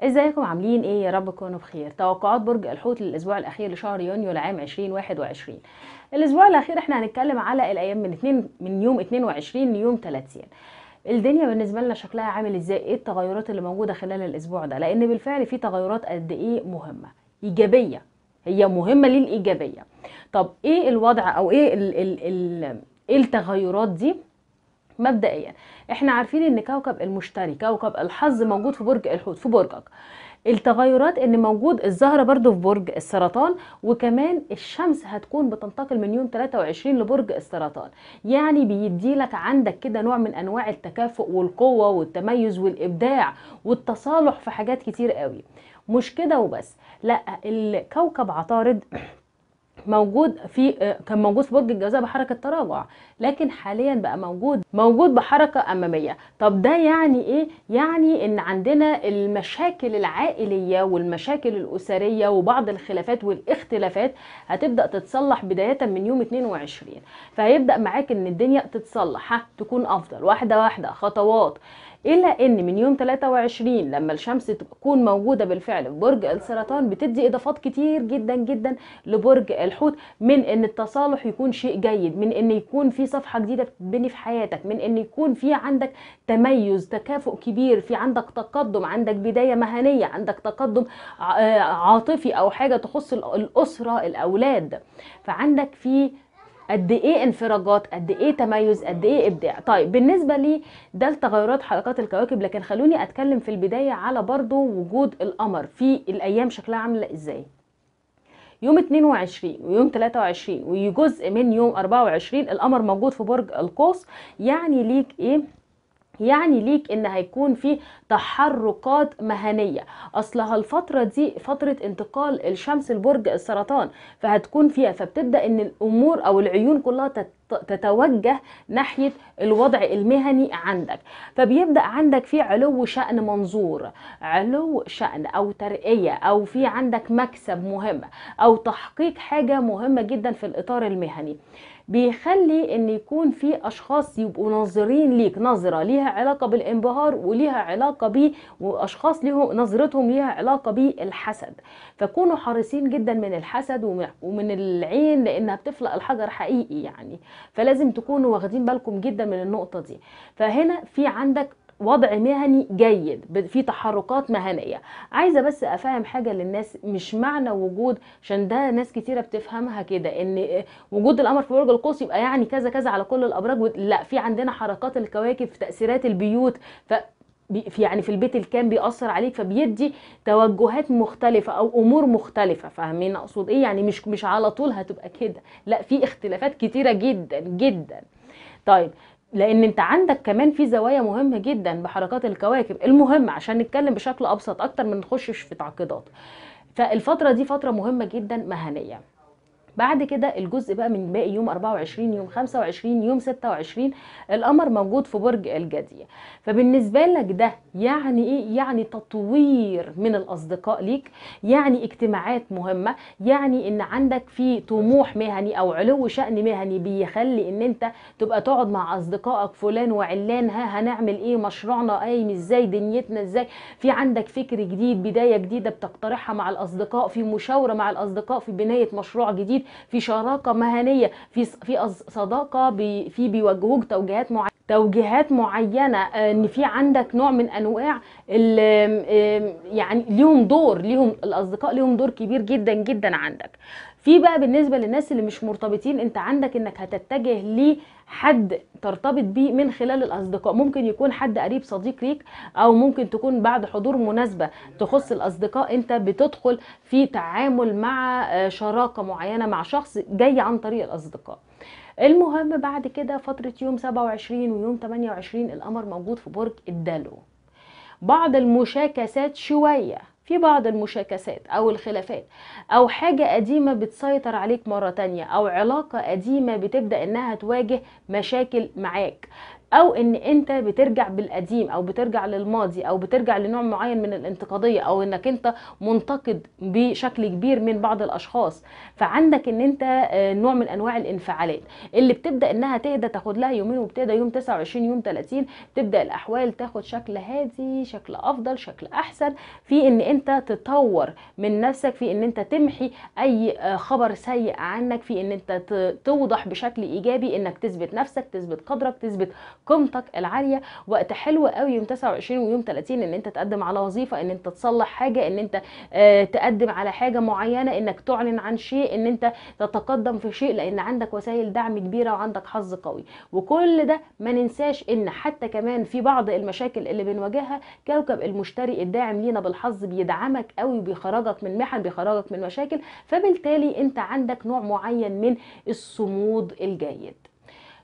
ازيكم عاملين ايه يا رب تكونوا بخير توقعات برج الحوت للاسبوع الاخير لشهر يونيو لعام 2021 الاسبوع الاخير احنا هنتكلم على الايام من اتنين من يوم 22 ليوم 30 الدنيا بالنسبه لنا شكلها عامل ازاي ايه التغيرات اللي موجوده خلال الاسبوع ده لان بالفعل في تغيرات قد ايه مهمه ايجابيه هي مهمه للايجابيه طب ايه الوضع او ايه ال ال ال ايه التغيرات دي مبدئيا احنا عارفين ان كوكب المشتري كوكب الحظ موجود في برج الحوت في برجك التغيرات ان موجود الزهره برضو في برج السرطان وكمان الشمس هتكون بتنتقل من يوم 23 لبرج السرطان يعني بيدي لك عندك كده نوع من انواع التكافؤ والقوه والتميز والابداع والتصالح في حاجات كتير قوي مش كده وبس لا الكوكب عطارد موجود في كان موجود في برج الجوزاء بحركه تراجع لكن حاليا بقى موجود موجود بحركه اماميه طب ده يعني ايه يعني ان عندنا المشاكل العائليه والمشاكل الاسريه وبعض الخلافات والاختلافات هتبدا تتصلح بدايه من يوم 22 فهيبدا معاك ان الدنيا تتصلح تكون افضل واحده واحده خطوات الا ان من يوم 23 لما الشمس تكون موجوده بالفعل في برج السرطان بتدي اضافات كتير جدا جدا لبرج الحوت من ان التصالح يكون شيء جيد من ان يكون في صفحه جديده بتتبني في حياتك من ان يكون في عندك تميز تكافؤ كبير في عندك تقدم عندك بدايه مهنيه عندك تقدم آه، عاطفي او حاجه تخص الاسره الاولاد فعندك في قد ايه انفراجات قد ايه تميز قد ايه ابداع طيب بالنسبه لي ده لتغيرات حركات الكواكب لكن خلوني اتكلم في البدايه على برضو وجود القمر في الايام شكلها عامله ازاي يوم 22 ويوم 23 وجزء من يوم 24 القمر موجود في برج القوس يعني ليك ايه يعني ليك ان هيكون في تحركات مهنيه اصلها الفتره دي فتره انتقال الشمس لبرج السرطان فهتكون فيها فبتبدا ان الامور او العيون كلها تت تتوجه ناحية الوضع المهني عندك فبيبدأ عندك في علو شأن منظور علو شأن أو ترقية أو في عندك مكسب مهم أو تحقيق حاجة مهمة جدا في الإطار المهني بيخلي ان يكون في اشخاص يبقوا ناظرين ليك نظره ليها علاقه بالانبهار وليها علاقه بيه واشخاص ليهم نظرتهم ليها علاقه بالحسد فكونوا حريصين جدا من الحسد ومن العين لانها بتفلق الحجر حقيقي يعني فلازم تكونوا واخدين بالكم جدا من النقطه دي فهنا في عندك وضع مهني جيد في تحركات مهنيه عايزه بس افهم حاجه للناس مش معنى وجود عشان ده ناس كتيره بتفهمها كده ان وجود القمر في برج القوس يبقى يعني كذا كذا على كل الابراج لا في عندنا حركات الكواكب في تاثيرات البيوت ف في يعني في البيت الكام بيأثر عليك فبيدي توجهات مختلفة أو أمور مختلفة فاهمين أقصد إيه يعني مش مش على طول هتبقى كده لا في اختلافات كتيرة جدا جدا طيب لان انت عندك كمان في زوايا مهمه جدا بحركات الكواكب المهم عشان نتكلم بشكل ابسط اكتر ما نخشش في تعقيدات فالفتره دي فتره مهمه جدا مهنيه بعد كده الجزء بقى من باقي يوم 24 يوم 25 يوم 26 القمر موجود في برج الجدي فبالنسبه لك ده يعني ايه يعني تطوير من الاصدقاء ليك يعني اجتماعات مهمه يعني ان عندك في طموح مهني او علو شان مهني بيخلي ان انت تبقى تقعد مع اصدقائك فلان وعلان ها هنعمل ايه مشروعنا قايم ازاي دنيتنا ازاي في عندك فكر جديد بدايه جديده بتقترحها مع الاصدقاء في مشاوره مع الاصدقاء في بنايه مشروع جديد في شراكه مهنيه في في صداقه بي في بيوجهوك توجيهات معينه توجيهات معينه آه، ان في عندك نوع من انواع يعني ليهم دور ليهم الاصدقاء ليهم دور كبير جدا جدا عندك في بقى بالنسبه للناس اللي مش مرتبطين انت عندك انك هتتجه لحد ترتبط بيه من خلال الاصدقاء ممكن يكون حد قريب صديق ليك او ممكن تكون بعد حضور مناسبه تخص الاصدقاء انت بتدخل في تعامل مع آه، شراكه معينه مع شخص جاي عن طريق الاصدقاء المهم بعد كده فترة يوم 27 ويوم 28 القمر موجود في برج الدلو بعض المشاكسات شوية في بعض المشاكسات أو الخلافات أو حاجة قديمة بتسيطر عليك مرة تانية أو علاقة قديمة بتبدأ إنها تواجه مشاكل معاك او ان انت بترجع بالقديم او بترجع للماضي او بترجع لنوع معين من الانتقاديه او انك انت منتقد بشكل كبير من بعض الاشخاص فعندك ان انت آه، نوع من انواع الانفعالات اللي بتبدا انها تهدى تاخد لها يومين وبتهدى يوم 29 يوم 30 تبدا الاحوال تاخد شكل هادي شكل افضل شكل احسن في ان انت تطور من نفسك في ان انت تمحي اي آه، خبر سيء عنك في ان انت توضح بشكل ايجابي انك تثبت نفسك تثبت قدرك تثبت قيمتك العاليه وقت حلو قوي يوم 29 ويوم 30 ان انت تقدم على وظيفه ان انت تصلح حاجه ان انت آه، تقدم على حاجه معينه انك تعلن عن شيء ان انت تتقدم في شيء لان عندك وسائل دعم كبيره وعندك حظ قوي وكل ده ما ننساش ان حتى كمان في بعض المشاكل اللي بنواجهها كوكب المشتري الداعم لينا بالحظ بيدعمك قوي وبيخرجك من محن بيخرجك من مشاكل فبالتالي انت عندك نوع معين من الصمود الجيد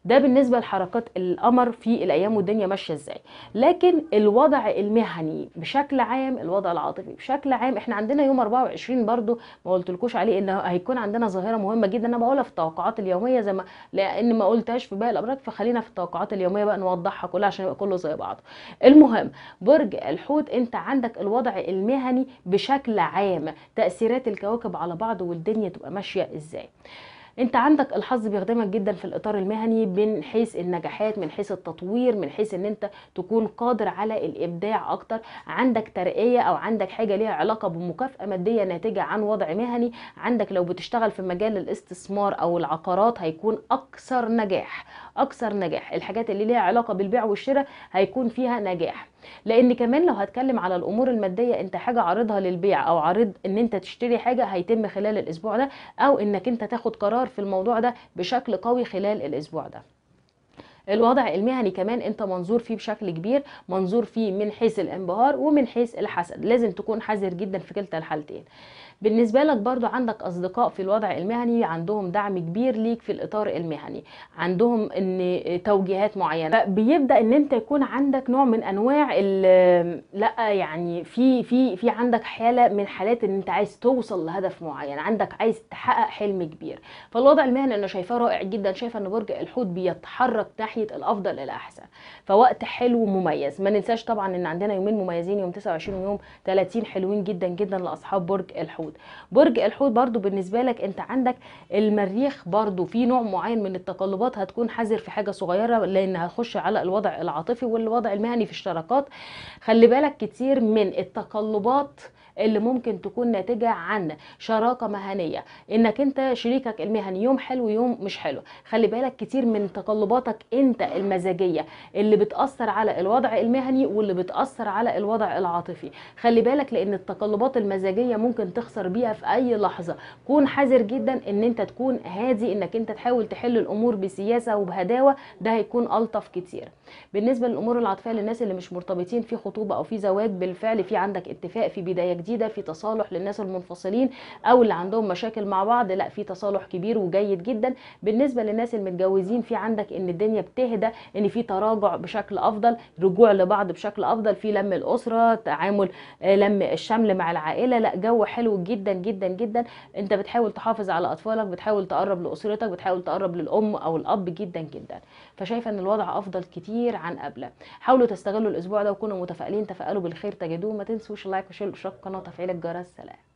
ده بالنسبه لحركات القمر في الايام والدنيا ماشيه ازاي لكن الوضع المهني بشكل عام الوضع العاطفي بشكل عام احنا عندنا يوم 24 برضو ما قلتلكوش عليه ان هيكون عندنا ظاهره مهمه جدا انا بقولها في التوقعات اليوميه زي ما لان ما قلتهاش في باقي الابراج فخلينا في التوقعات اليوميه بقى نوضحها كلها عشان يبقى كله زي بعض المهم برج الحوت انت عندك الوضع المهني بشكل عام تاثيرات الكواكب على بعض والدنيا تبقى ماشيه ازاي انت عندك الحظ بيخدمك جدا في الاطار المهني من حيث النجاحات من حيث التطوير من حيث ان انت تكون قادر على الابداع اكتر عندك ترقيه او عندك حاجه ليها علاقه بمكافاه ماديه ناتجه عن وضع مهني عندك لو بتشتغل في مجال الاستثمار او العقارات هيكون اكثر نجاح اكثر نجاح الحاجات اللي ليها علاقه بالبيع والشراء هيكون فيها نجاح لان كمان لو هتكلم على الامور الماديه انت حاجه عارضها للبيع او عارض ان انت تشتري حاجه هيتم خلال الاسبوع ده او انك انت تاخد قرار في الموضوع ده بشكل قوي خلال الاسبوع ده الوضع المهني كمان انت منظور فيه بشكل كبير منظور فيه من حيث الانبهار ومن حيث الحسد لازم تكون حذر جدا في كلتا الحالتين بالنسبه لك برضو عندك اصدقاء في الوضع المهني عندهم دعم كبير ليك في الاطار المهني عندهم ان توجيهات معينه بيبدا ان انت يكون عندك نوع من انواع لا يعني في في في عندك حاله من حالات ان انت عايز توصل لهدف معين عندك عايز تحقق حلم كبير فالوضع المهني انا شايفاه رائع جدا شايفه ان برج الحوت بيتحرك ناحيه ناحيه الافضل الى احسن فوقت حلو ومميز ما ننساش طبعا ان عندنا يومين مميزين يوم 29 ويوم 30 حلوين جدا جدا لاصحاب برج الحوت برج الحوت برضو بالنسبه لك انت عندك المريخ برضو في نوع معين من التقلبات هتكون حذر في حاجه صغيره لان هتخش على الوضع العاطفي والوضع المهني في الشراكات خلي بالك كتير من التقلبات اللي ممكن تكون ناتجة عن شراكة مهنية انك انت شريكك المهني يوم حلو يوم مش حلو خلي بالك كتير من تقلباتك انت انت المزاجيه اللي بتاثر على الوضع المهني واللي بتاثر على الوضع العاطفي خلي بالك لان التقلبات المزاجيه ممكن تخسر بيها في اي لحظه كون حذر جدا ان انت تكون هادي انك انت تحاول تحل الامور بسياسه وبهداوه ده هيكون الطف كتير بالنسبه للامور العاطفيه للناس اللي مش مرتبطين في خطوبه او في زواج بالفعل في عندك اتفاق في بدايه جديده في تصالح للناس المنفصلين او اللي عندهم مشاكل مع بعض لا في تصالح كبير وجيد جدا بالنسبه للناس المتجوزين في عندك ان الدنيا تهدى ان في تراجع بشكل افضل رجوع لبعض بشكل افضل في لم الاسره تعامل آه، لم الشمل مع العائله لا جو حلو جدا جدا جدا انت بتحاول تحافظ على اطفالك بتحاول تقرب لاسرتك بتحاول تقرب للام او الاب جدا جدا فشايفه ان الوضع افضل كتير عن قبله حاولوا تستغلوا الاسبوع ده وكونوا متفائلين تفائلوا بالخير تجدوه ما تنسوش لايك وشير واشتراك القناه وتفعيل الجرس سلام